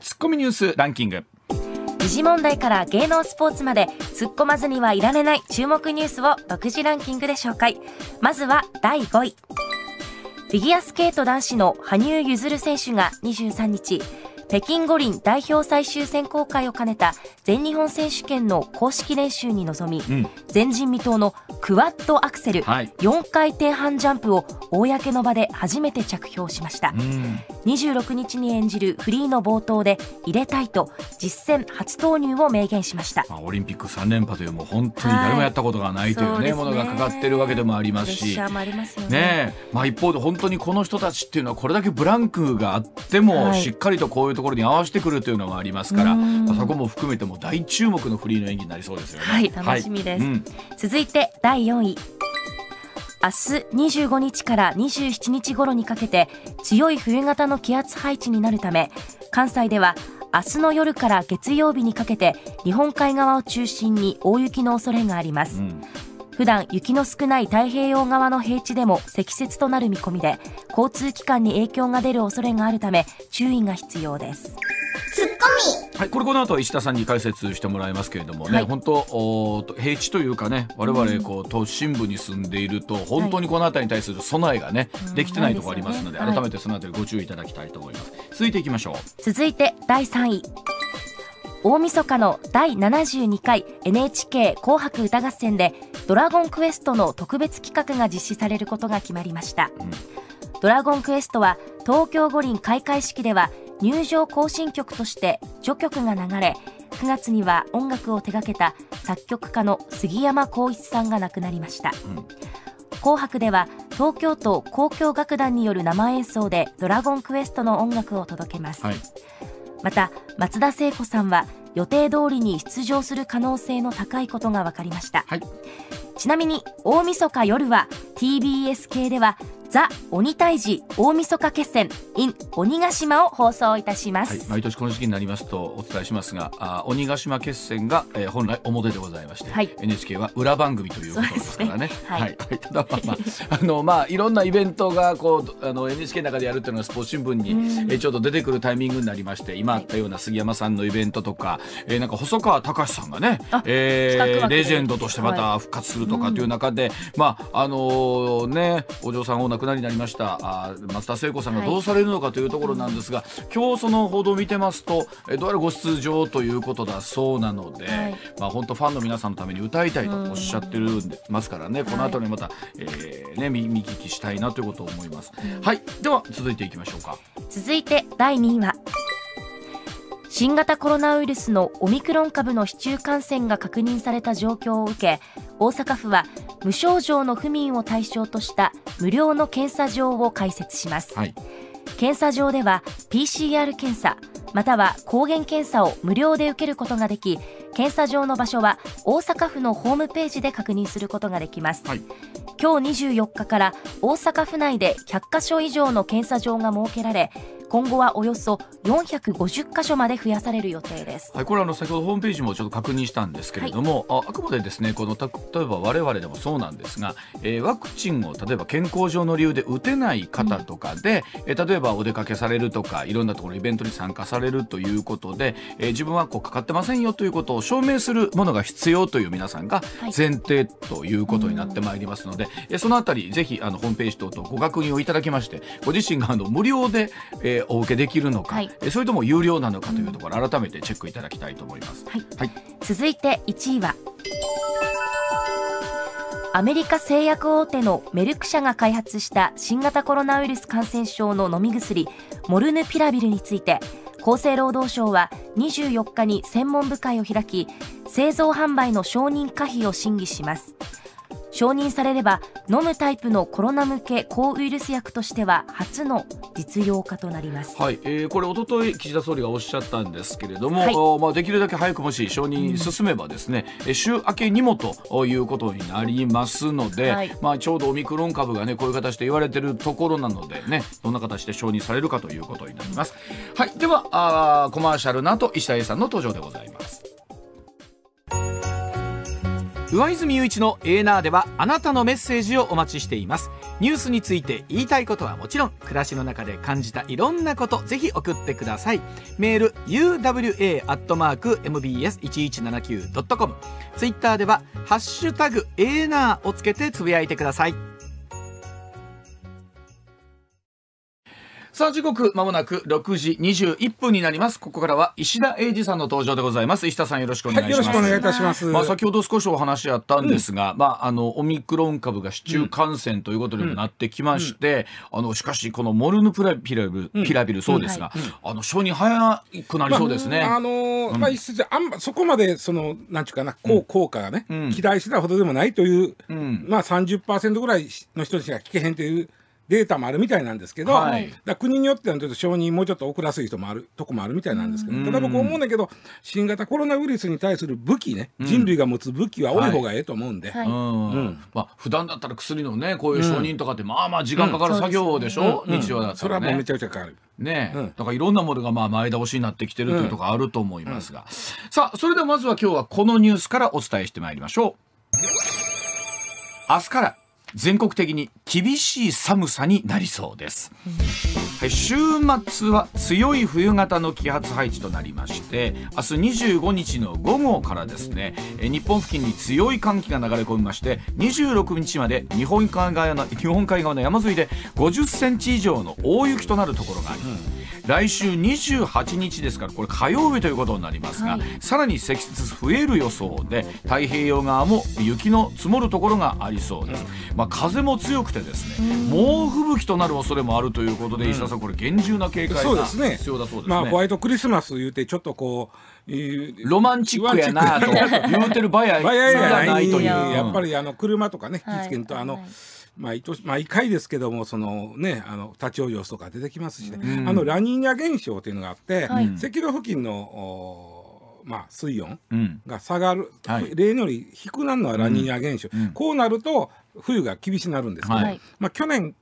ツッコミニュースランキング時事問題から芸能スポーツまで突っ込まずにはいられない注目ニュースを独自ランキングで紹介まずは第5位フィギュアスケート男子の羽生結弦選手が23日北京五輪代表最終選考会を兼ねた全日本選手権の公式練習に臨み、うん、前人未到のクワッドアクセル、はい、4回転半ジャンプを公の場で初めて着氷しました、うん、26日に演じるフリーの冒頭で入れたいと実戦初投入を明言しました、まあ、オリンピック3連覇というもう本当に誰もやったことがないというねはい、ねものがかかってるわけでもありますしね、まあ、一方で本当にこの人たちっていうのはこれだけブランクがあっても、しっかりとこういうところに合わせてくるというのがありますから、そこも含めても大注目のフリーの演技になりそうですよね。はい、楽しみです。はいうん、続いて第4位。明日25日から27日頃にかけて強い冬型の気圧配置になるため関西では明日の夜から月曜日にかけて日本海側を中心に大雪の恐れがあります、うん普段雪の少ない太平洋側の平地でも積雪となる見込みで交通機関に影響が出る恐れがあるため注意が必要ですツッコミはいこれこの後石田さんに解説してもらいますけれどもね、はい、本当お平地というかね我々こう都心部に住んでいると本当にこの辺りに対する備えがね、はい、できてないところありますので、ね、改めてその辺りご注意いただきたいと思います、はい、続いていきましょう続いて第3位大晦日の第72回 NHK 紅白歌合戦で「ドラゴンクエスト」の特別企画が実施されることが決まりました、うん、ドラゴンクエストは東京五輪開会式では入場行進曲として序曲が流れ9月には音楽を手掛けた作曲家の杉山浩一さんが亡くなりました、うん紅白では東京都交響楽団による生演奏で「ドラゴンクエスト」の音楽を届けます、はい、また松田聖子さんは予定通りに出場する可能性の高いことが分かりました、はい、ちなみに大晦日夜は TBS 系ではザ・鬼退治大晦日決戦 in 鬼ヶ島を放送いたします、はい、毎年この時期になりますとお伝えしますがあ鬼ヶ島決戦が、えー、本来表でございまして、はい、NHK は裏番組ということですからね、ね、はい、はい、ただまあ、まあ、あのまあいろんなイベントがこうあの NHK の中でやるっていうのがスポーツ新聞に、えー、ちょっと出てくるタイミングになりまして今あったような杉山さんのイベントとか、えー、なんか細川隆さんがね、えー、レジェンドとしてまた復活するとかという中で、まああのねお嬢さんナー亡くなりになりましたあ松田聖子さんがどうされるのかというところなんですが、はい、今日その報道を見てますとえどうやらご出場ということだそうなので、はい、まあ、本当ファンの皆さんのために歌いたいとおっしゃってるんで、ますからねこの辺りまた、はい、えー、ね、見見聞きしたいなということを思います。はいでは続いていきましょうか続いて第2位は新型コロナウイルスのオミクロン株の市中感染が確認された状況を受け大阪府は無症状の府民を対象とした無料の検査場を開設します、はい、検査場では PCR 検査または抗原検査を無料で受けることができ検査場の場所は大阪府のホームページで確認することができます、はい、今日24日から大阪府内で100カ所以上の検査場が設けられ今後はおよそ450箇所まで増やされる予定です、はい、これあの先ほどホームページもちょっと確認したんですけれども、はい、ああくまでですねこの例えば我々でもそうなんですが、えー、ワクチンを例えば健康上の理由で打てない方とかで、うん、例えばお出かけされるとかいろんなところイベントに参加されるということで、えー、自分はこうかかってませんよということを証明するものが必要という皆さんが前提ということになってまいりますので、はい、うん、そのあたりぜひあのホームページ等々ご確認をいただきましてご自身があの無料で、えーー、お受けできるのか、はい、それとも有料なのかというところ、改めてチェックいただきたいと思います。はい、はい、続いて1位はアメリカ製薬大手のメルク社が開発した新型コロナウイルス感染症の飲み薬モルヌピラビルについて厚生労働省は24日に専門部会を開き製造販売の承認可否を審議します。承認されれば飲むタイプのコロナ向け抗ウイルス薬としては初の実用化となります、はいえー、これおととい岸田総理がおっしゃったんですけれども、はい、まあ、できるだけ早くもし承認進めばですね、うん、週明けにもということになりますので、はい、まあ、ちょうどオミクロン株が、ね、こういう形で言われているところなので、ね、どんな形で承認されるかということになります。はい、ではあコマーシャルの後石田英さんの登場でございます。上泉雄一のエーナーではあなたのメッセージをお待ちしていますニュースについて言いたいことはもちろん暮らしの中で感じたいろんなことぜひ送ってくださいメール uwa.mbs1179.com ツイッターでは「ハッシュタグエーナー」をつけてつぶやいてくださいさあ時刻まもなく六時二十一分になりますここからは石田英二さんの登場でございます石田さんよろしくお願いします、はい、よろしくお願いいたしますまあ先ほど少しお話しあったんですが、うん、まああのオミクロン株が市中感染ということにもなってきまして、うんうん、あのしかしこのモルヌプラピラビル、ピラビルそうですが、あの小に早くなりそうですね、まあ、あのー、まあ一説あんまそこまでそのなんちゅうかな効効果がね、うん、期待してたほどでもないという、うん、まあ三十パーセントぐらいの人たちが危険というデータもあるみたいなんですけど、はい、だ国によってはちょっと承認もうちょっと遅らす人もあるとこもあるみたいなんですけど、ただ僕思うんだけど新型コロナウイルスに対する武器ね、人類が持つ武器は多い方がええと思うんで、はいうんまあ普段だったら薬のねこういう承認とかって、まあまあ時間かかる作業でしょ、う日常だったら、ね、それはもうめちゃくちゃかかる。ね、うん、だからいろんなものがまあ前倒しになってきてるというところあると思いますが、うんうん、さあそれではまずは今日はこのニュースからお伝えしてまいりましょう明日から全国的に厳しい寒さになりそうです、はい、週末は強い冬型の気圧配置となりまして明日25日の午後からですね日本付近に強い寒気が流れ込みまして26日まで日本海側の日本海側の山沿いで50センチ以上の大雪となるところがあります、うん来週28日ですからこれ火曜日ということになりますが、はい、さらに積雪増える予想で太平洋側も雪の積もるところがありそうです、まあ、風も強くてですね猛吹雪となる恐れもあるということで、石田さんこれ厳重な警戒が必要だそうですね、ね、まあ、ホワイトクリスマス言うてちょっとこう、えー、ロマンチックやなと言うてる場合や ないというやっぱりあの車とかね気付けんと、はい、あの、はい毎年毎回ですけどもそのねあの立ち往生とか出てきますしね、うん、あのラニーニャ現象というのがあって、はい、赤道付近のまあ、水温が下がる、うんはい、例年より低くなるのはラニーニャ現象、うん、こうなると冬が厳しくなるんですけど、はい、まあ、去年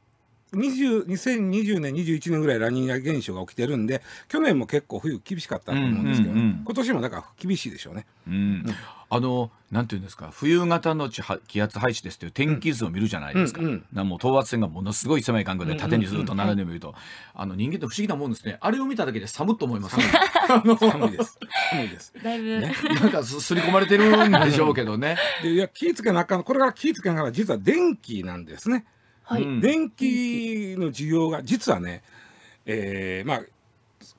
20 2020年、21年ぐらいラニーニャ現象が起きてるんで、去年も結構冬厳しかったと思うんですけど、うんうんうん、今年もだから厳しいでしょうね。うん、あのなんていうんですか冬型の気圧配置ですという天気図を見るじゃないですか,、うんうんうん、もう等圧線がものすごい狭い間隔で縦にずっと並んでみると、うんうんうん、あの人間って不思議なもんですねあれを見ただけで寒と思います、ね、寒いです寒いですだいぶ、ね、なんかすり込まれてるんでしょうけどね でいや気つけなあかんこれから気つけながら実は電気なんですね。はい、電気の需要が実はね、えー、まあ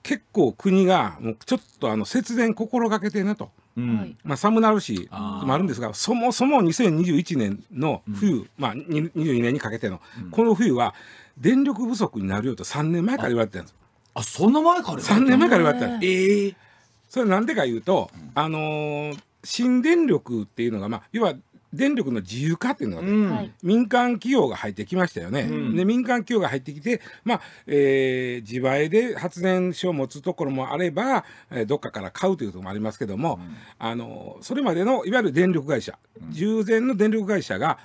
結構国がもうちょっとあの節電心がけてなと、うん、まあ、寒なるしもあるんですがそもそも2021年の冬、うん、まあ、22年にかけての、うん、この冬は電力不足になるよと3年前から言われてたんですあそんな前から3年前から言われてたええー、それなんでかいうと、あのー、新電力っていうのが、まあ、要は電力の自由化っていうのはね、うん、民間企業が入ってきましたよね、うん、で民間企業が入ってきて、まあえー、自賠で発電所を持つところもあれば、えー、どっかから買うというところもありますけども、うん、あのそれまでのいわゆる電力会社、従前の電力会社が、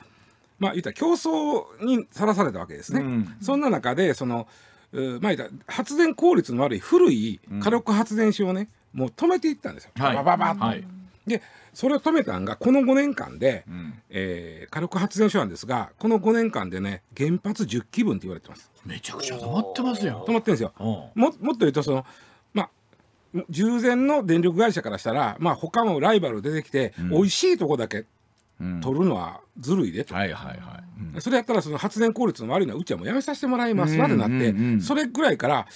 まあ、言った競争にさらされたわけですね。そんな中でそのう、まあ、った発電効率の悪い古い火力発電所をね、もう止めていったんですよ、はい、ババババッと。はいでそれを止めたのがこの5年間で、うん、えー、火力発電所なんですがこの5年間でね原発10基分って言われてますめちゃくちゃ止まってますよ止まってるんですよももっと言うとそのまあ従前の電力会社からしたらまあ他のライバル出てきて、うん、美味しいとこだけ取るのはずるいでと、はいはいはい、それやったらその発電効率の悪いのはうちはもうやめさせてもらいますまでなって、それぐらいから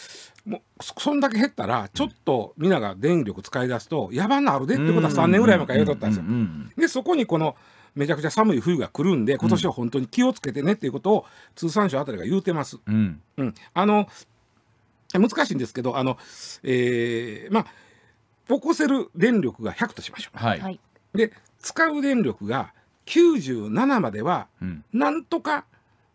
もうそんだけ減ったらちょっと皆が電力使い出すとやばなるでってことは3年ぐらい前から言うとったんですよ。でそこにこのめちゃくちゃ寒い冬が来るんで今年は本当に気をつけてねっていうことを通産省あたりが言うてます。うん、うん、あの難しいんですけどあの、えー、まあ起こせる電力が100としましょう。はい、で使う電力が97まではなんとか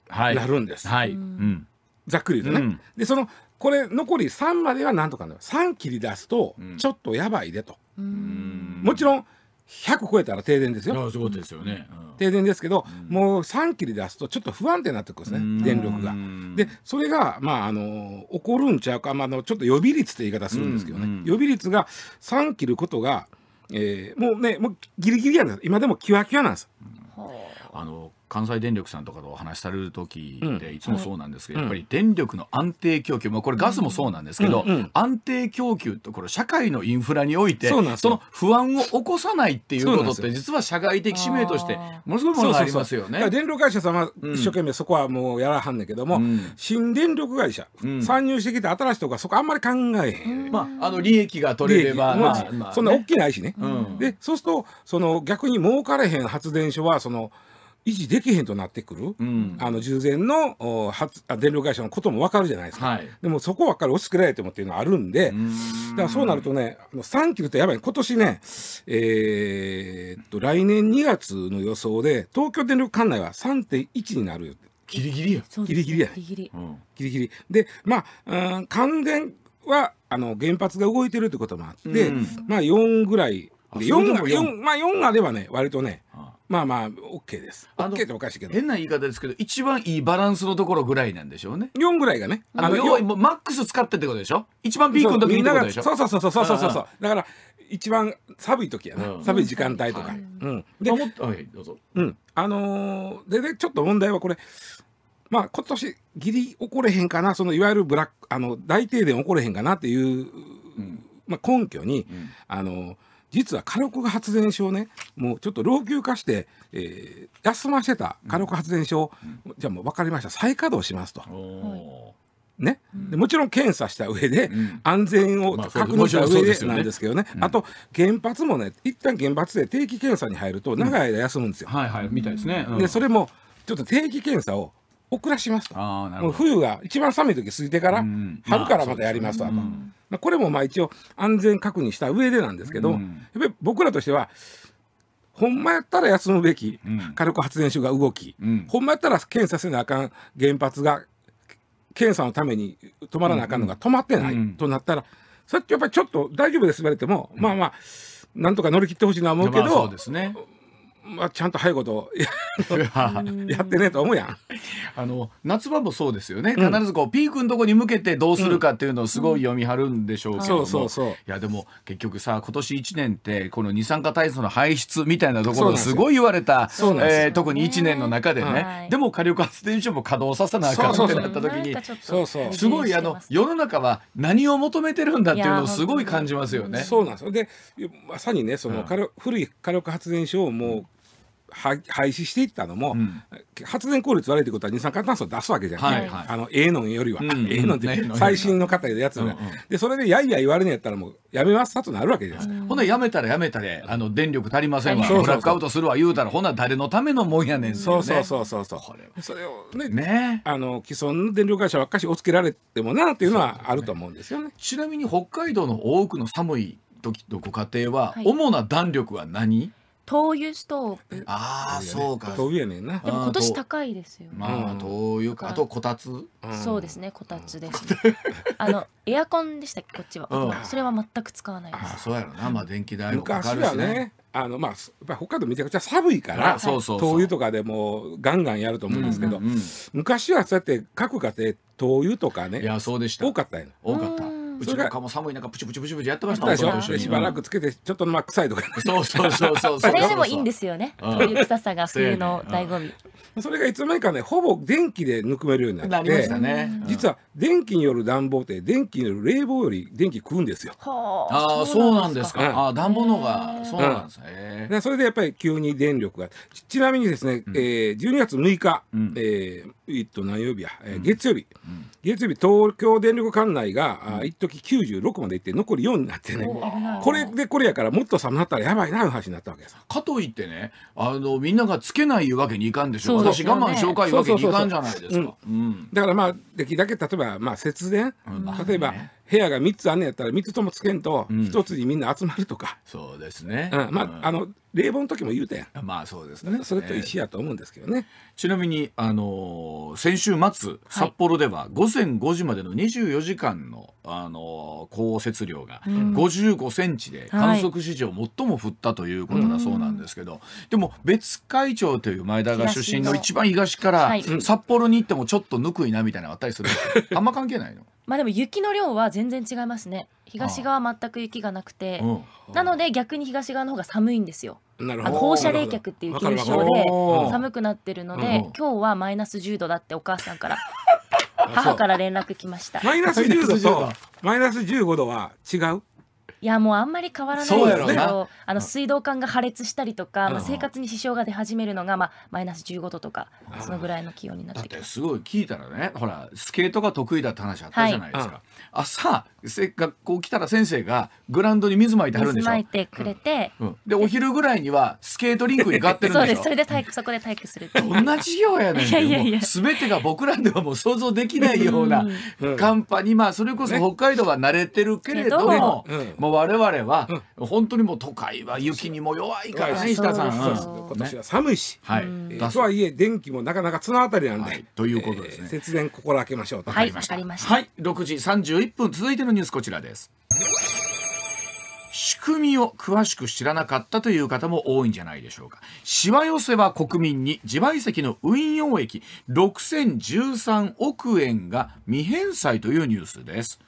なるんです。はい、はいうんざっくり言うとね、うん、でそのこれ残り3まではなんとかなる3切り出すとちょっとやばいでと、うん、もちろん100超えたら停電ですよそうですよね、うん、停電ですけど、うん、もう3切り出すとちょっと不安定になってくるんですね電力がでそれがまああの起こるんちゃうか、まあ、のちょっと予備率って言い方するんですけどね、予備率が3切ることが、えー、もうねもうギリギリなんです今でもキワキワなんです、あの関西電力さんとかとお話しされる時でいつもそうなんですけど、やっぱり電力の安定供給、まあ、これガスもそうなんですけど、安定供給とこれ社会のインフラにおいてその不安を起こさないっていうことって実は社外的使命としてものすごいものがありますよね。電力会社さんは一生懸命そこはもうやらはんねんけども、新電力会社、参入してきて新しいとかそこあんまり考えへん。まあ、あの利益が取れれば、まあそんな大きないしね。でそうするとその逆に儲かれへん発電所はその。維持できへんとなってくる、うん、あの従前の発電力会社のことも分かるじゃないですか、はい、でもそこばっかり押し付けられてもっていうのはあるんでだからそうなるとね3キロってやばい今年ねえー、っと来年2月の予想で東京電力管内は3.1になるよギリギリや、ギリギリや、ね、ギリギリうん、ギリギリでまあ、うん、電はあの原発が動いてるってこともあって、まあ4ぐらいで4が 4, 4, まあ4あればね割とねああまあまあケーですケーっておかしいけど変な言い方ですけど一番いいバランスのところぐらいなんでしょうね4ぐらいがねあの要はもうマックス使ってってことでしょ一番ピークの時にそうそうそうそうそうそうそうだから一番寒い時やな、寒い時間帯とか、うん、で、っはいどうぞうんあので、でちょっと問題はこれまあ今年ギリ起これへんかなそのいわゆるブラックあの大停電起これへんかなっていう、まあ、根拠に、あの実は火力発電所をねもうちょっと老朽化して、えー、休ませた火力発電所、うん、じゃあもう分かりました再稼働しますと。ね、もちろん検査した上で、うん、安全を確認した上でなんですけどねまあねね、あと原発もね一旦原発で定期検査に入ると長い間休むんですよ。はいはいみたいですね。でそれもちょっと定期検査を遅らしますと。冬が一番寒い時過ぎてから、春からまたやりますと。まあ、これもまあ一応安全確認した上でなんですけど、やっぱり僕らとしては、ほんまやったら休むべき火力発電所が動き、ほんまやったら検査せなあかん原発が検査のために止まらなあかんのが止まってないとなったら、それってやっぱりちょっと大丈夫です言われても、まあまあ、なんとか乗り切ってほしいな思うけど、まあ、うねまあ、ちゃんと早いことやってねと思うやんあの夏場もそうですよね、うん、必ずこうピークのとこに向けてどうするかっていうのをすごい読み張るんでしょうけども、うん、そうそういやでも結局さ今年1年ってこの二酸化炭素の排出みたいなところすごい言われた、えー、特に1年の中でね、はい、でも火力発電所も稼働させなあかんってなった時にすごいあの世の中は何を求めてるんだっていうのをすごい感じますよね。そうなんですでまさにねその火力、うん、古い火力発電所をもう廃止していったのも、うん、発電効率悪いってことは二酸化炭素を出すわけじゃない、はいはい、あのええのんよりは、うええのんって最新の方やつの、うん、でそれでやいや言われるんやったらもうやめますさとなるわけです、うん、ほなやめたらやめたであの電力足りませんわブラックアウトするわ言うたらほな誰のためのもんやねん、そうそうそうそうそうそれをねねあの既存の電力会社ばっかしおつけられてもなっていうのはあると思うんですよね、ね、ちなみに北海道の多くの寒い時のご家庭は、はい、主な弾力は何灯油ストーブああ、そうか。灯油やねんな。でも今年高いですよ、まあ、灯油か。あと、こたつ。そうですね、こたつです、あの、エアコンでしたっけ、こっちは。それは全く使わないです。あそうやろな。まあ、電気代もかかるしね。あのまあ、北海道めちゃくちゃ寒いから、灯油とかでもガンガンやると思うんですけど、昔はそうやって各家庭灯油とかねいやそうでした多かったよ多かった。うちの蚊も寒い中プチプチプチプチやってましたもんしばらくつけてちょっとまあ臭いとかそうそうそうそうそれでもいいんですよねそいう臭さが冬の醍醐味それがいつの間にかねほぼ電気でぬくめるようになってましたね、実は電気による暖房って電気による冷房より電気食うんですよああそうなんですかあ暖房の方がそうなんですねそれでやっぱり急に電力がちなみにですねえ12月6日えっと何曜日や月曜日月曜日東京電力管内が1時96までいって残り4になってねこれでこれやからもっと寒なったらやばいな話になったわけさかといってねあのみんながつけないいうわけにいかんでしょう、ね、私我慢うかいうわけにいかんじゃないですかだからまあできるだけ例えば、まあ、節電、うん、例えば、まあね部屋が3つあんねやったら3つともつけんと1つにみんな集まるとか、そうですね、まあ、あの冷房の時も言うたんまあそうですねそれと一緒やと思うんですけどね、ちなみに、あの先週末札幌では午前5時までの24時間の、あの降雪量が55センチで観測史上最も降ったということだそうなんですけど、でも別海町という前田が出身の一番東から、札幌に行ってもちょっとぬくいなみたいなのあったりする あんま関係ないのまあでも雪の量は全然違いますね東側は全く雪がなくて、なので逆に東側の方が寒いんですよなる放射冷却っていう現象で寒くなってるので、今日はマイナス10度だってお母さんから 母から連絡来ましたマイナス10度とマイナス15度は違ういやもうあんまり変わらないですけどあの水道管が破裂したりとか、まあ、生活に支障が出始めるのが、まあ、マイナス15度とかそのぐらいの気温になってきてすごい聞いたらねほらスケートが得意だって話あったじゃないですか、はい、朝学校来たら先生がグラウンドに水まいてはるんでしょ水まいてくれて、うんうん、でお昼ぐらいにはスケートリンクに上ってるんで そうですそれで体育そこで体育するどんな授業やねんい全てが僕らではもう想像できないような寒波にまあそれこそ北海道は慣れてるけれども、もう我々は、本当にもう都会は雪にも弱いから石田さん。今年は寒いし、はい。とはいえ、電気もなかなか綱渡りなんで。ということですね。節電心がけましょう。わかりました。はい、六時三十一分、続いてのニュースこちらです。仕組みを詳しく知らなかったという方も多いんじゃないでしょうか。しわ寄せは国民に自賠責の運用益6013億円が未返済というニュースです。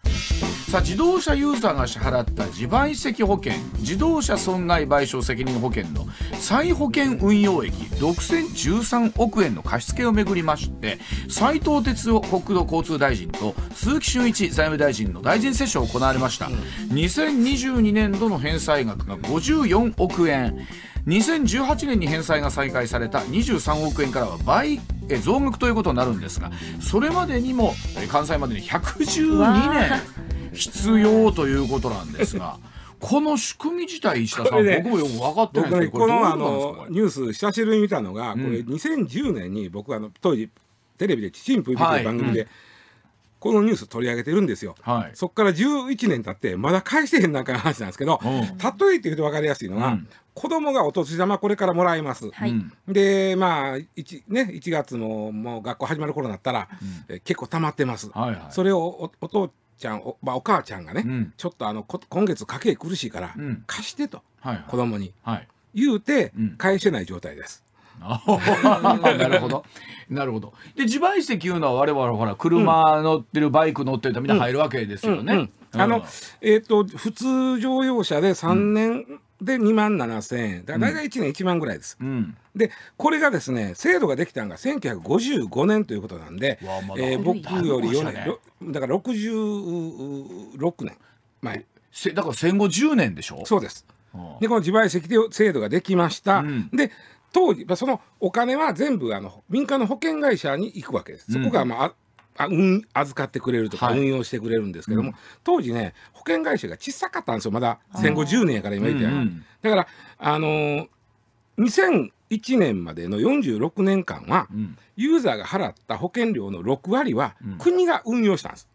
さあ自動車ユーザーが支払った自賠責保険自動車損害賠償責任保険の再保険運用益6013億円の貸付をめぐりまして斉藤哲夫国土交通大臣と鈴木俊一財務大臣の大臣接種を行われました、2022年度の返済額が54億円2018年に返済が再開された23億円からは倍増額ということになるんですがそれまでにも関西までに112年必要ということなんですが。この仕組み自体、石田さん、ね、僕もよく分かってないですけど、ね、このあのニュース、久しぶりに見たのが、これ、2010年に僕、あの当時、テレビで、チチンプービーという番組で、はいこのニュース取り上げてるんですよ、はい、そこから11年経ってまだ返してへんなんか話なんですけど、うん、例えて言うと分かりやすいのは、うん、子供がお年玉これからもらいます、はい、でまあ 1,、ね、1月ももう学校始まる頃になったら、うん、え結構たまってます、はいはい、それをおお父ちゃんお,、まあ、お母ちゃんがね、うん、ちょっとあの今月家計苦しいから、貸してと、はいはい、子供に、はい、言うて、返せない状態です。なるほど。なるほど。で自賠責いうのは我々ほら車乗ってる、バイク乗ってるとみんな入るわけですよね。うんあの、えっ、と普通乗用車で3年で2万7千円だから大体1年1万ぐらいです、うん、でこれがですね制度ができたのが1955年ということなんで、えー、僕より4年、だから66年前だから戦後10年でしょそうですでこの自賠責制度ができました、うん、で当時そのお金は全部あの民間の保険会社に行くわけですそこが、まあ、あ、うん、預かってくれるとか運用してくれるんですけども、はいうん、当時ね保険会社が小さかったんですよまだ戦後10年やから今言っや、うんうん、だからあのー、2001年までの46年間は、うん、ユーザーが払った保険料の6割は、国が運用したんです、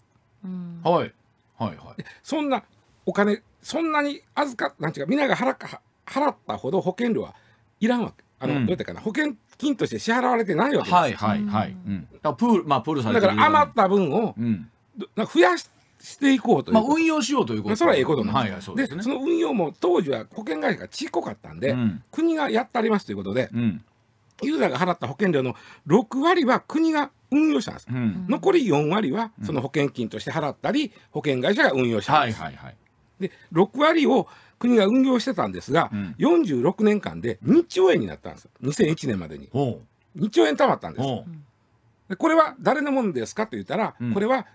はいはいはいそんなお金そんなに預かなんてゅうか皆が払払ったほど保険料はいらんわけあの、うん、どうやったかな保険金として支払われてないわけですはいはいはい、うん、だプールまあプールさだから余った分を、うん、増やしていこうとまあ、運用しようということそれはええことなんです,、はいはい、そで、ね、その運用も当時は保険会社がちっこかったんで、うん、国がやってありますということで、うん、ユーザーが払った保険料の6割は国が運用したんです、うん、残り4割はその保険金として払ったり保険会社が運用したんです、はいはいはい、で6割を国が運用してたんですが、うん、46年間で2兆円になったんです2001年までに2兆円貯まったんですでこれは誰のものですかと言ったら、うん、これは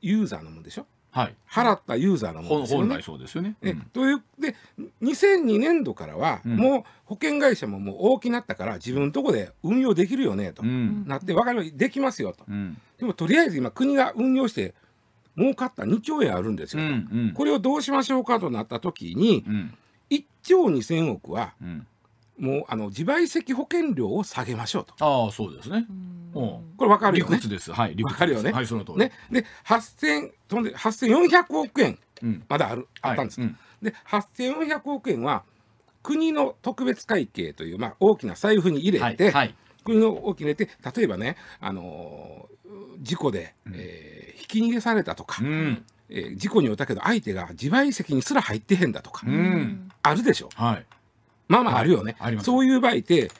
ユーザーのものでしょはい、払ったユーザーのものですよね。本来そうですよね。うん、というで2002年度からは、もう保険会社ももう大きなったから自分のとこで運用できるよねと、なって分かるできますよと、でもとりあえず今国が運用して儲かった2兆円あるんですよ、うんうん、これをどうしましょうかとなった時に、うん、1兆2千億は、うん、もうあの自賠責保険料を下げましょうと。ああそうですね。うこれ分かるよね。理屈です。はい、理屈よね。はい、その通り。ね、で8400億円、まだある、あったんです。はい、で8400億円は国の特別会計という、まあ、大きな財布に入れて、はいはい、国の大きなで例えばね、あのー、事故で、うん、えー、ひき逃げされたとか、うん、えー、事故に遭ったけど相手が自賠責にすら入ってへんだとか、うん、あるでしょ、はい、まあまああるよね、はい、そういう場合って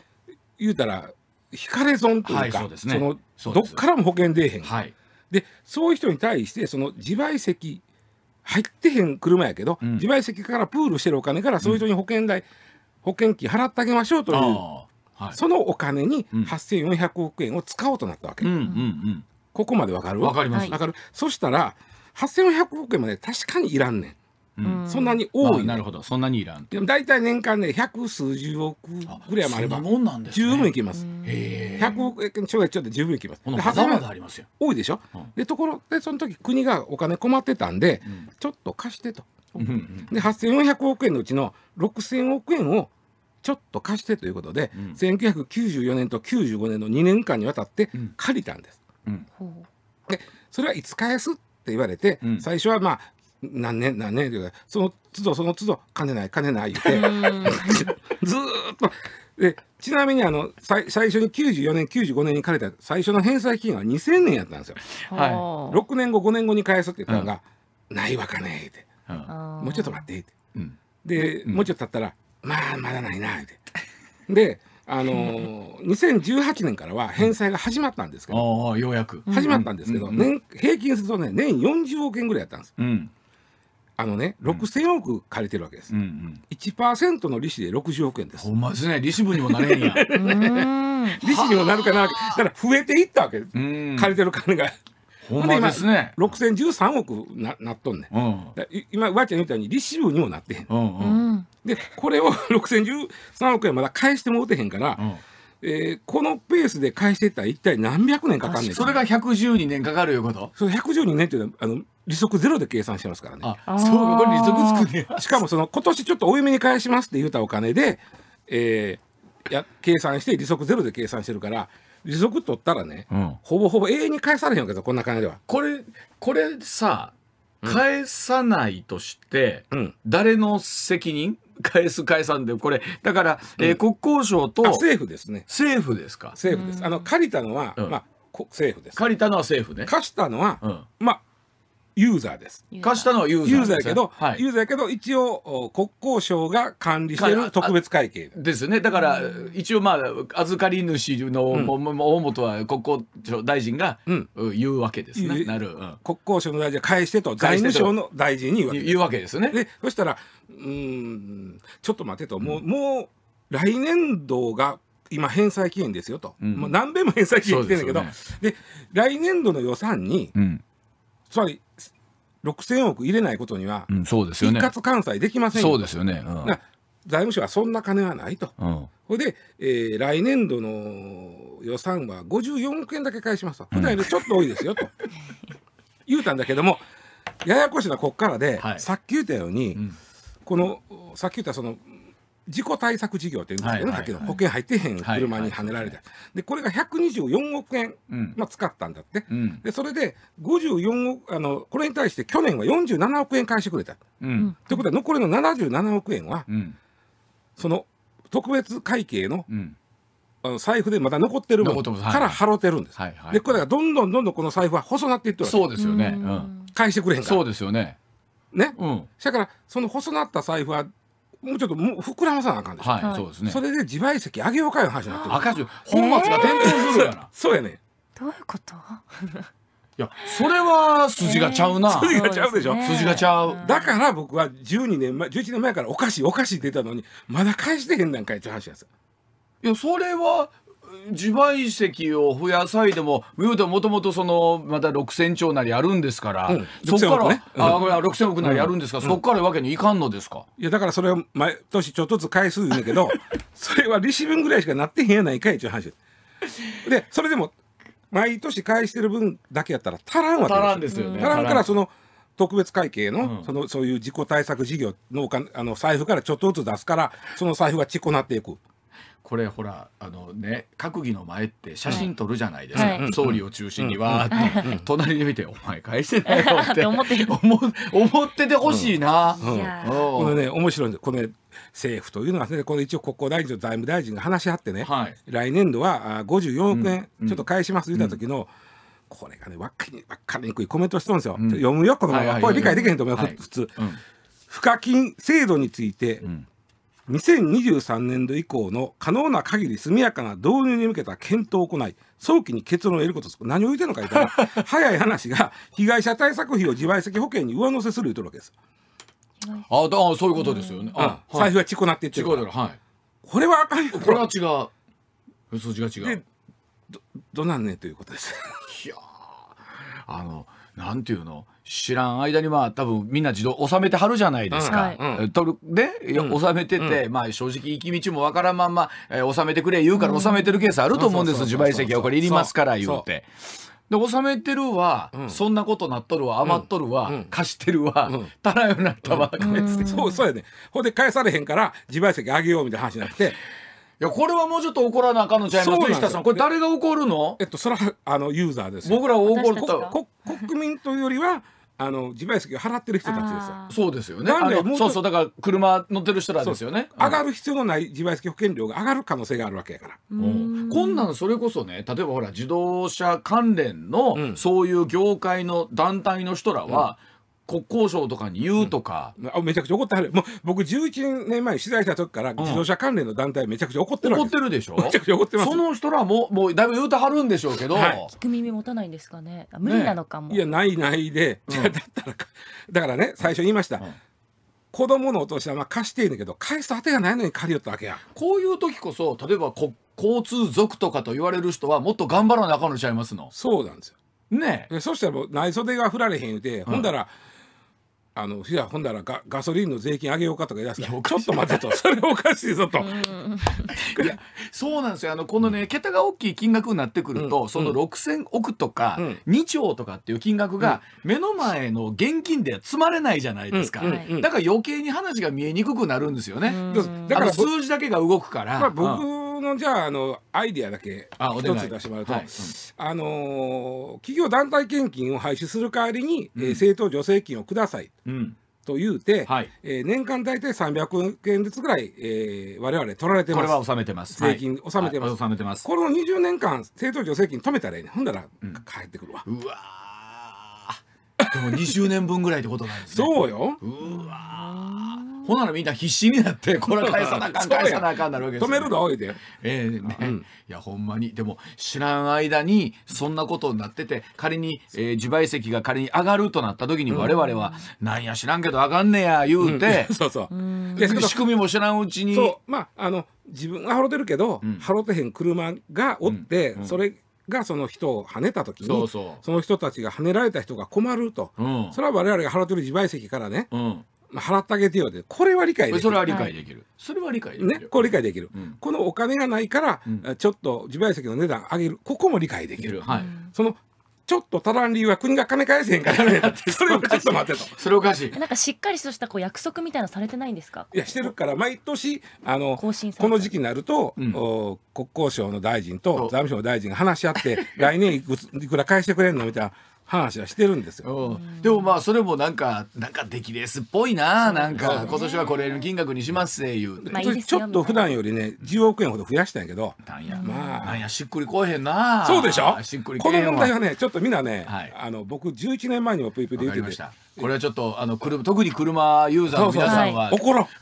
言うたら引かれ損というか、はいそうね、そのどっからも保険出えへん、はい、でそういう人に対してその自賠責入ってへん車やけど、うん、自賠責からプールしてるお金からそういう人に保険代、保険金払ってあげましょうというはい、そのお金に8400億円を使おうとなったわけ、うんうんうん、ここまでわかるわかりますかるそしたら8400億円まで確かにいらんねんうん、そんなに多い、ね、なるほどそんなにいらんでも大体年間ね百数十億ぐらいもあれば十分いきます、ね、100億円ちょいちょいで十分いきますありますよ多いでしょ、うん、でところでその時国がお金困ってたんで、うん、ちょっと貸してと、うんうん、で8400億円のうちの6000億円をちょっと貸してということで、うん、1994年と95年の2年間にわたって借りたんです。うん、でそれはいつ返すって言われて、うん、最初はまあ何年何年というかその都度その都度金ない金ない言って ずっとでちなみにあの最初に94年95年に借りた最初の返済期限は2000年やったんですよ。6年後5年後に返すって言ったのが「ないわかねえ」って、もうちょっと待って」って。で、もうちょっと経ったら「まあまだないなって。であのー、2018年からは返済が始まったんですけど、うん、ようやく始まったんですけど、うん、年平均するとね年40億円ぐらいやったんです、うん、あのね6000億借りてるわけです、うんうん、1%の利子で60億円ですほんまですね利子分にもなれんや 利子にもなるかなだから増えていったわけです借りてる金がほんまですね6013億ななっとんね、うん、今わちゃん言ったように利子分にもなってへん、うんうん、でこれを6013 億円まだ返してもうてへんから、うんえー、このペースで返してったら一体何百年かかんねんそれが112年かかるいうことそれ112年っていうのはあの利息ゼロで計算してますからねあそうこれ利息つくねしかもその今年ちょっと多めに返しますって言うたお金で、えー、や計算して利息ゼロで計算してるから利息取ったらね、うん、ほぼほぼ永遠に返されへんわけどこんな金ではこれこれさ返さないとして、うん、誰の責任返す返さんでこれだから、うん、えー、国交省と政府ですね政府ですか政府ですあの借りたのは、まあ政府です借りたのは政府ね貸したのは、まあユーザーです。貸したのはユーザー、ユーザーやけど、はい、ユーザーやけど一応国交省が管理してる特別会計ですね。だから一応まあ預かり主の、大本は国交省大臣が言うわけですね。うん、なる、うん、国交省の大臣は返してと財務省の大臣に言うわけですね。でそしたらうんちょっと待てともう、もう来年度が今返済期限ですよと、うん、もう何べんも返済期限来てるんだけどで、ね、来年度の予算に、うんつまり6000億入れないことには、うん、そうですよね一括関西できませんそうですよね、うん、財務省はそんな金はないと、うん、ほいで、えー、来年度の予算は54億円だけ返しますと、普段よりちょっと多いですよと 言うたんだけども、ややこしなこっからで、はい、さっき言ったように、このさっき言ったその事故対策事業っていうんですけど、ね、はいはいはい、保険入ってへん車にはねられた、はいはい、でこれが124億円、まあ、使ったんだって、うん、でそれで54億あのこれに対して去年は47億円返してくれた、ということは残りの77億円は、うん、その特別会計の、あの財布でまだ残ってるものから払ってるんです、はいはい、でこれがどんどんどんどんこの財布は細なっていってるそうですよね、返してくれへんからそうですよねね、うん、だからその細なった財布はもうちょっともう膨らまさなあかんでしょ、はい、そうですねそれで自賠責上げようかい話になってる赤字本末が転倒するやな、そうやねどういうこといやそれは筋がちゃうな、えー、筋がちゃうでしょ、ね、筋がちゃうだから僕は12年前11年前からおかしいおかしい出たのにまだ返してへんなんかやって話なんですいやそれは自賠責を増やさいでも、みうでもともとその、また6000兆なりやるんですから、うん、そこから、ねうん、あ6000億なりやるんですから、うん、そこからわけにいかんのですか。いや、だからそれを毎年ちょっとずつ返すんだけど、それは利子分ぐらいしかなってへんやないかいっていう話で。で、それでも、毎年返してる分だけやったら足らんわけ足らんですよね。足らんから、その、特別会計のうん、そのそういう自己対策事業のあの財布からちょっとずつ出すからその財布がちっこなっていくこれほらあのね閣議の前って写真撮るじゃないですか、総理を中心にわーって、隣で見て「お前返してないよ」って 思っててほしいな。このね面白いんでこの、ね政府というのはね、この一応国交大臣と財務大臣が話し合ってね、はい、来年度は54億円、ちょっと返します言った時の、これがね分かり分かりにくいコメントしてるんですよ、うん、読むよこのまま、これ理解できへんと思う、はい、普通、うん、金制度について、うん2023年度以降の可能な限り速やかな導入に向けた検討を行い早期に結論を得ることです何を言ってるのか言ったら 早い話が被害者対策費を自賠責保険に上乗せする言うとるわけです。あだそういうことですよね。うん、あ、財布はちこなって言ってるから。はい、これはあかんよ。これは違う。数字が違う。どどなんねということです。いやあのなんていうの。知らん間にまあ多分みんな自動納めてはるじゃないですか、取るで納めてて、まあ正直行き道もわからんまんま、え納めてくれ言うから納めてるケースあると思うんです、自賠責はこれいりますから言うて。で納めてるは、そんなことなっとるわ余っとるわ、貸してるわ、らん、たうよなったわ、うん、そうそうやねほんで返されへんから自賠責あげようみたいな話になって。いやこれはもうちょっと怒らなあかんのちゃいます藤田さんこれ誰が怒るのえっとそれはあのユーザーです僕らは怒ると国民というよりはあの自賠責払ってる人たちですよ。そうですよね。なんでそうそうだから車乗ってる人らですよね。上がる必要のない自賠責保険料が上がる可能性があるわけやから。こんなのそれこそね例えばほら自動車関連の、そういう業界の団体の人らは、国交省とかに言うとか、うん、あめちゃくちゃ怒ってはるもう僕11年前に取材した時から自動車関連の団体めちゃくちゃ怒ってるでうん、怒ってるでしょめちゃくちゃ怒ってますその人らももうだいぶ言うてはるんでしょうけど、はい、聞く耳持たないんですかね無理なのかも、ね、いやないないで、うん、だったらだからね最初言いました、うん子供のお年玉貸していいんだけど返すと当てがないのに借りよったわけやこういう時こそ例えばこ交通族とかと言われる人はもっと頑張らなあかんのちゃいますのそうなんですよねえそしたらもう内袖が振られへん言うて、ほんだら、あのいやほんだらガガソリンの税金上げようかとか言い出すからちょっと待てと それおかしいぞと。いやそうなんですよあのこのね、うん、桁が大きい金額になってくると、うん、その6,000億とか、うん、2兆とかっていう金額が目の前の現金では積まれないじゃないですか、だから余計に話が見えにくくなるんですよね。だから数字だけが動くから。このじゃああのアイディアだけ一つ出してもらうと、はいあの企業団体献金を廃止する代わりに、うん、えー、政党助成金をください。うんというて、はい、えー、年間大体300円ずつぐらい、えー、我々取られてます。これは納めてます。税金納めてます。はい、納めてます。この20年間政党助成金止めたらいいね。ほんだら、帰ってくるわ。うわでも20年分ぐらいってことなんですね。そうよ。うわほならみんな必死になって これ返さなあかん返さなあかんなるわけです、止めるのおいでえー、ね、うん、いやほんまにでも知らん間にそんなことになってて仮に、えー、自賠責が仮に上がるとなった時に我々は、うん、なんや知らんけど上がんねや言うて、うん、そうそうで仕組みも知らんうちにそうまああの自分は払ってるけど、うん、払ってへん車がおって、うんうん、それがその人をはねた時にその人たちがはねられた人が困ると、うん、それは我々が払ってる自賠責からね、うん、払ってあげてよでこれは理解できるそれは理解できる、はい、それは理解できるねこれ理解できる、うん、このお金がないから、うん、ちょっと自賠責の値段上げるここも理解できる、はい、そのちょっと足らん理由は国が金返せへんからね それをちょっと待ってとそれおかしいなんかしっかりとしたこう約束みたいなされてないんですかいやしてるから毎年あのこの時期になると、うん、お国交省の大臣と財務省の大臣が話し合って 来年いくいくら返してくれんのみたいな話はしてるんですよ、でもまあそれもなんかなんかできレースっぽいな、ね、なんか今年はこれの金額にしますっていうちょっと普段よりね10億円ほど増やしたんやけどまあなんやしっくりこえへんなそうでしょしっくりこの問題はねちょっとみんなね、はい、あの僕11年前にもプイプイで言ってましたこれはちょっとあの車特に車ユーザーの皆さんは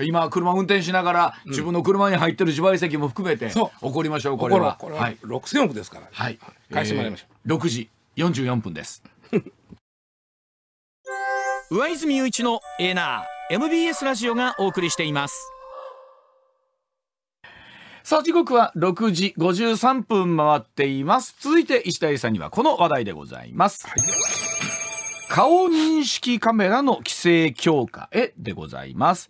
今車運転しながら自分の車に入ってる自賠責も含めて怒りましょうこれはこれは6000億ですから、はい、返してもらいましょう、えー、6時44分です上泉雄一のエナー MBS ラジオがお送りしていますさあ時刻は6時53分回っています続いて石田さんにはこの話題でございます、はい、顔認識カメラの規制強化へでございます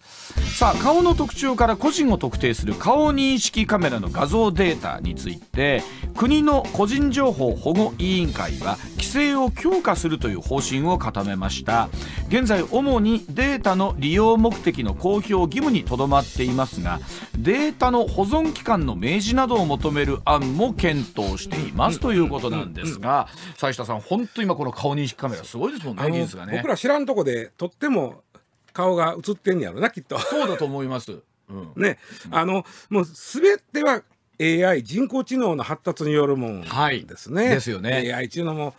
さあ顔の特徴から個人を特定する顔認識カメラの画像データについて国の個人情報保護委員会は制を強化するという方針を固めました現在主にデータの利用目的の公表義務にとどまっていますがデータの保存期間の明示などを求める案も検討していますということなんですが斉下さん本当今この顔認識カメラすごいですもんね技術がね僕ら知らんとこでとっても顔が映ってんやろなきっとそうだと思います、うん、ね、あのもうべては AI 人工知能の発達によるもんですね。はい、ですよね。AI も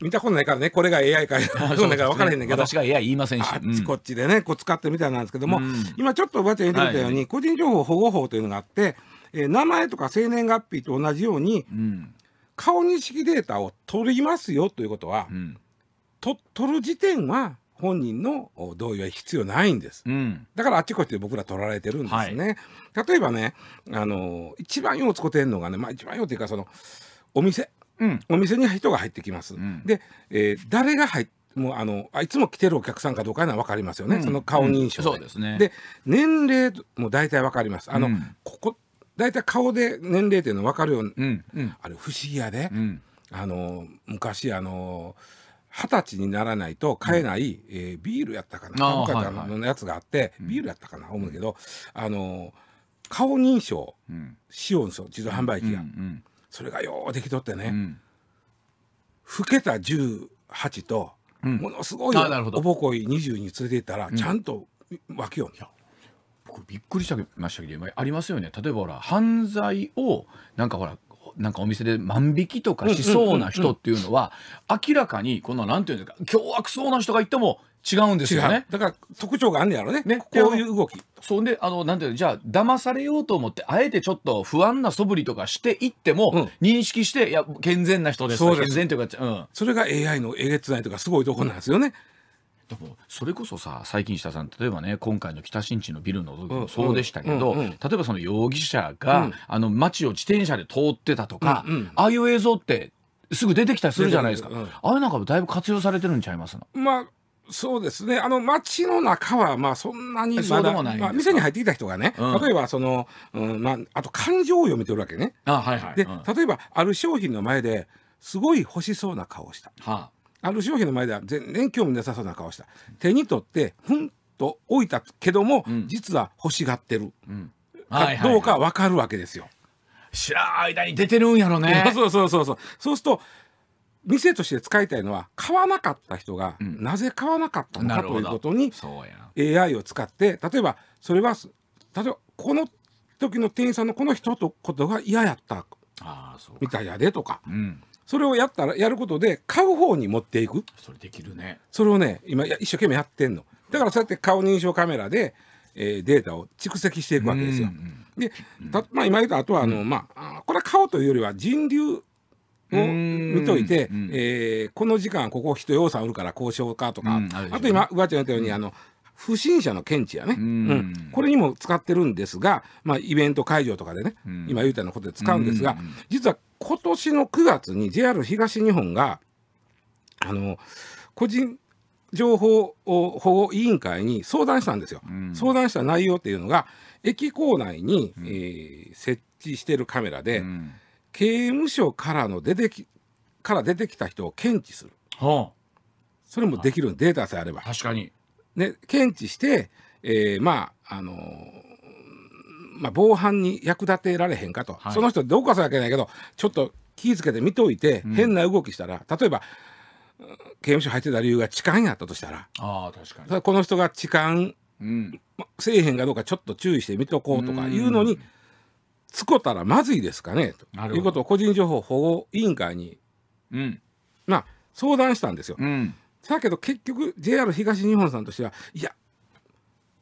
見たことないからね、これが AI か、そうだから分からへんねんけど、私が AI 言いませんし、あっちこっちでね、こう使ってるみたいなんですけども、今ちょっとおばあちゃん言ってたように、個人情報保護法というのがあって、えー、名前とか生年月日と同じように、顔認識データを取りますよということは、と取る時点は本人の同意は必要ないんです、うん、だからあっちこっちで僕ら取られてるんですね、はい、例えばねあの一番よう使てんのがね、まあ、一番ようていうかそのお店うん、お店に人が入ってきます。うん、で、えー、誰が入もうあのいつも来てるお客さんかどうかは分かりますよね、うん、その顔認証で,、そうですね、で年齢も大体分かりますあの、ここ大体顔で年齢っていうの分かるように、あれ不思議やで、あの昔あの二十歳にならないと買えない、うん、えー、ビールやったかなあのやつがあって、はいはい、ビールやったかな思うんだけど、あの顔認証しようんですよ自動販売機が。うんうんそれがようできとってね、うん、老けた18と、うん、ものすごいおぼこい20に連れていったら、ちゃんと脇を見よ僕びっくりしましたけどありますよね例えばほら犯罪をなんかほらなんかお店で万引きとかしそうな人っていうのは、明らかにこのなんていうんですか凶悪そうな人がいても違うんですよね。だから特徴があるんやろね。ねこういう動き。そうで、あの、なんていうじゃあ、騙されようと思って、あえてちょっと不安な素振りとかしていっても、うん、認識して、いや、健全な人ですです健全というか、うん。それが AI のえげつないとか、すごいところなんですよね。でもそれこそさ最近下さん例えばね今回の北新地のビルの時もそうでしたけど、うんうん、例えばその容疑者が、うん、あの街を自転車で通ってたとか、うんうん、ああいう映像ってすぐ出てきたりするじゃないですか、うん、あれなんかだいぶ活用されてるんちゃいますまあそうですねあの街の中はまあそんなにまだ、まあ、店に入ってきた人がね、うん、例えばその、うんまあ、あと感情を読み取るわけね。あはいはい、で、うん、例えばある商品の前ですごい欲しそうな顔をした、はあ、ある商品の前では全然興味なさそうな顔をした手に取ってふんと置いたけども、うん、実は欲しがってる、うんはいはい、どうか分かるわけですよ。知らん間に出てるんやろね。そうそうそうそうそうすると店として使いたいのは買わなかった人がなぜ買わなかったのか、ということに AI を使って例えばそれは例えばこの時の店員さんのこの人とことが嫌やったみたいやでとか、うん、それをやったらやることで買う方に持っていくそれできるねそれをね今一生懸命やってんのだからそうやって顔認証カメラで、えー、データを蓄積していくわけですよ。うんうん、で、た、まあ、今言ったあとはあの、うん、まあ、これは顔というよりは人流を見といて、えー、この時間ここ人要算あるから交渉かとか、うん、ああと今上わちゃん言ったように、あの不審者の検知やね、うん、これにも使ってるんですが、まあ、イベント会場とかでね、うん、今言うたようなことで使うんですが、うん実は今年の9月に JR 東日本があの個人情報保護委員会に相談したんですよ、うん、相談した内容っていうのが駅構内に、うん、えー、設置してるカメラで、刑務所からの出てきから出てきた人を検知する、はあ、それもできるデータさえあれば確かに、ね、検知して、えー、まああのー、まあ、防犯に役立てられへんかと、はい、その人どうかすわけないけどちょっと気ぃつけて見ておいて、うん、変な動きしたら例えば刑務所入ってた理由が痴漢やったとしたらあ確かにこの人が痴漢、うん、せえへんかどうかちょっと注意して見とこうとかいうのに、うんつこたらまずいですかねということを個人情報保護委員会に、うん、まあ相談したんですよ。うん、だけど結局 JR 東日本さんとしてはいや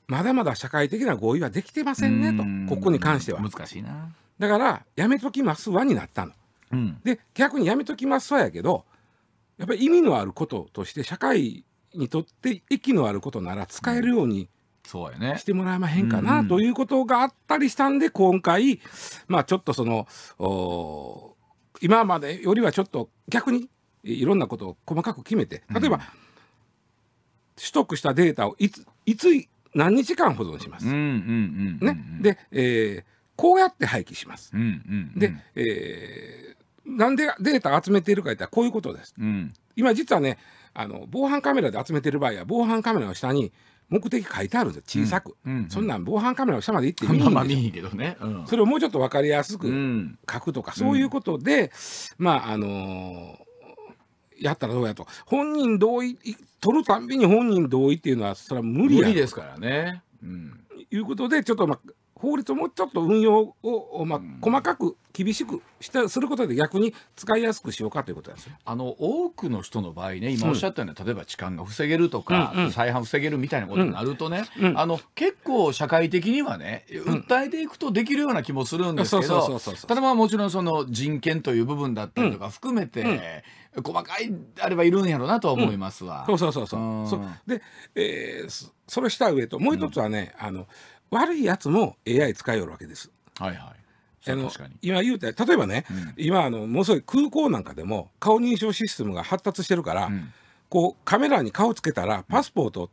まだまだ社会的な合意はできてませんねとここに関しては。難しいなだからやめときますわになったの。うん、で逆にやめときますわやけどやっぱり意味のあることとして社会にとって息のあることなら使えるようにそうやね、してもらえまへんかな、うん、ということがあったりしたんで今回まあちょっとその今までよりはちょっと逆にいろんなことを細かく決めて例えば、うん、取得したデータをいついつ何日間保存します。で、えー、こうやって廃棄します。で、えー、なんでデータ集めているかいったらこういうことです。うん、今実はねあの防犯カメラで集めてる場合は防犯カメラの下に目的書いてあるんですよ小さく、うん、そんなん防犯カメラの下まで行って見えへんけどね、うん、それをもうちょっと分かりやすく書くとか、うん、そういうことで、まああのー、やったらどうやと本人同意取るたんびに本人同意っていうのはそれは無理無理ですからね、うん、いうことでちょっとまあ法律をもうちょっと運用を、まあ、細かく厳しくしてすることで逆に使いやすくしようかということなんですあの多くの人の場合ね今おっしゃったような、うん、例えば痴漢が防げるとか、うんうん、再犯防げるみたいなことになるとね、うんうん、あの結構社会的にはね訴えていくとできるような気もするんですけどただまあもちろんその人権という部分だったりとか含めて、細かいあればいるんやろうなと思いますわ。そうそうそうそうで、えー、それした上ともう一つはね、あの悪いやつも AI 使いよるわけです。はいはいあの今言うて例えばね、うん、今あのものすごい空港なんかでも顔認証システムが発達してるから、うん、こうカメラに顔つけたらパスポート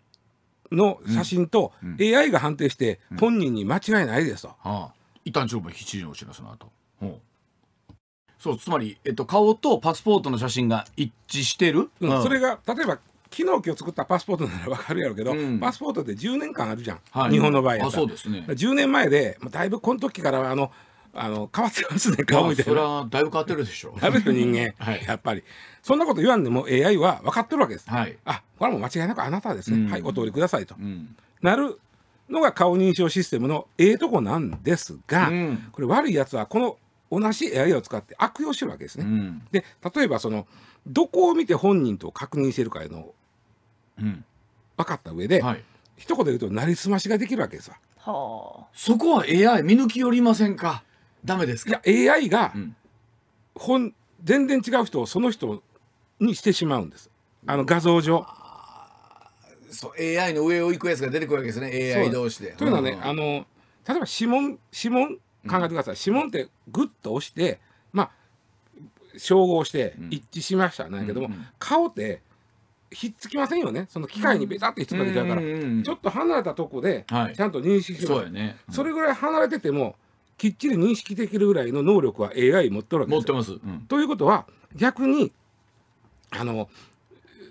の写真と AI が判定して本人に間違いないですと。うんうんはあ、一旦長文必要を知らその後ほうそうつまり、えっと、顔とパスポートの写真が一致してる、うんそれが例えば昨日今日作ったパスポートなら分かるやろうけど、うん、パスポートって10年間あるじゃん、はい、日本の場合やったら、ね、10年前で、だいぶこの時からあのあの変わってますね顔みたいな、まだいぶ変わってるでしょだいぶ人間、はい、やっぱりそんなこと言わんでも AI は分かってるわけです、はい、あこれはもう間違いなくあなたですね、うん、はいお通りくださいと、うん、なるのが顔認証システムのええとこなんですが、これ悪いやつはこの同じ AI を使って悪用してるわけですね。うん、で例えばそのどこを見て本人と確認してるかの分かった上で、はい、一言で言うとなりすましができるわけさ。はあ、そこは AI 見抜きよりませんかダメですかいや AI が、うん、全然違う人をその人にしてしまうんですあの画像上。そう AI の上を行くやつが出てくるわけですね AI 同士で。というのはね、うん、あの例えば指紋指紋考えてください、うん、指紋ってグッと押してまあ照合して一致しましたなんやけども、うんうん、顔ってひっつきませんよねその機械にベタってひっつかれちゃうから、ちょっと離れたとこでちゃんと認識する、はい、そうやね、うん、それぐらい離れててもきっちり認識できるぐらいの能力は AI 持ってるわけです持ってます、うん、ということは逆にあの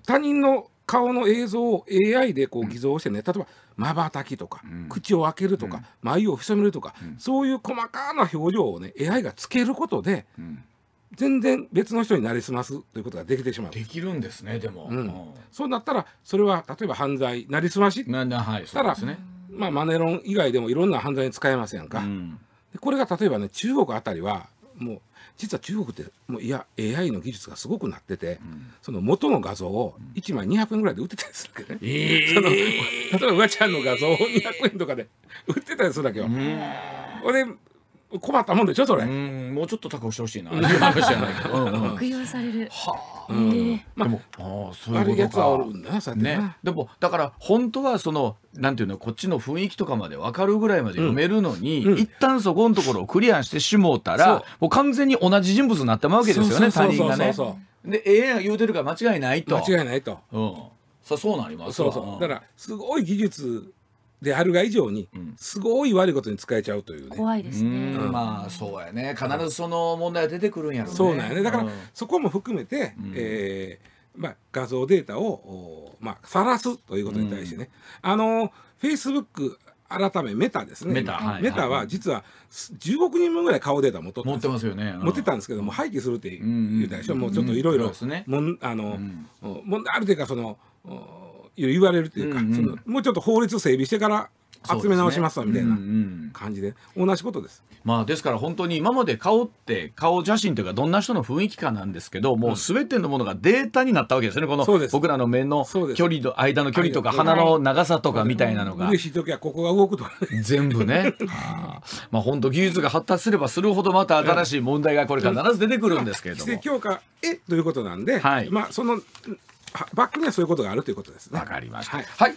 他人の顔の映像を AI でこう偽造してね、例えばまばたきとか、うん、口を開けるとか、うん、眉を潜めるとか、うん、そういう細かな表情をね AI がつけることで、全然別の人になりすますということができてしまうできるんですねでも、うんうん、そうなったらそれは例えば犯罪なりすましなな、はい、したら、です、ね、まあ、マネロン以外でもいろんな犯罪に使えませんか、うん、これが例えばね中国あたりはもう実は中国ってもういや AI の技術がすごくなってて、うん、その元の画像を1枚200円ぐらいで売ってたりするわけね、えー、その例えばうわちゃんの画像を200円とかで売ってたりするわけよ。ほ、うんで困ったもんでしょそれもうちょっと高くしてほしいな話悪用されるはあ、でもああそういうことかやつはるんだなねでもだから本当はそのなんていうのこっちの雰囲気とかまで分かるぐらいまで読めるのに、一旦そこのところをクリアしてしもうたら、もう完全に同じ人物になってまうわけですよね他人がねでええ言うてるから間違いないと間違いないと、うん、さそうなりますそうだからすごい技術であるが以上にすごい悪いことに使えちゃうというね、怖いですね、まあそうやね必ずその問題出てくるんやろうねそうなんやねだから、そこも含めて、うえまあ、画像データをまあ晒すということに対してね、あのフェイスブック改めメタですねメタ,、はいメタは実は10億人分ぐらい顔データ持っと持ってますよね、持ってたんですけども廃棄するって言うたでしょ、うもうちょっといろいろあるというかその言われるというか、うんうん、そのもうちょっと法律整備してから集め直しますわみたいな感じで、ねうんうん、同じことです。まあですから本当に今まで顔って顔写真というかどんな人の雰囲気かなんですけど、もうすべてのものがデータになったわけですよね。この僕らの目の距離と間の距離とか鼻の長さとかみたいなのが。嬉しい時はここが動くとか、全部ね。まあ本当技術が発達すればするほどまた新しい問題がこれから必ず出てくるんですけれども。規 制強化えということなんで、はい、まあそのバックにはそういうことがあるということですね。わかりました。はい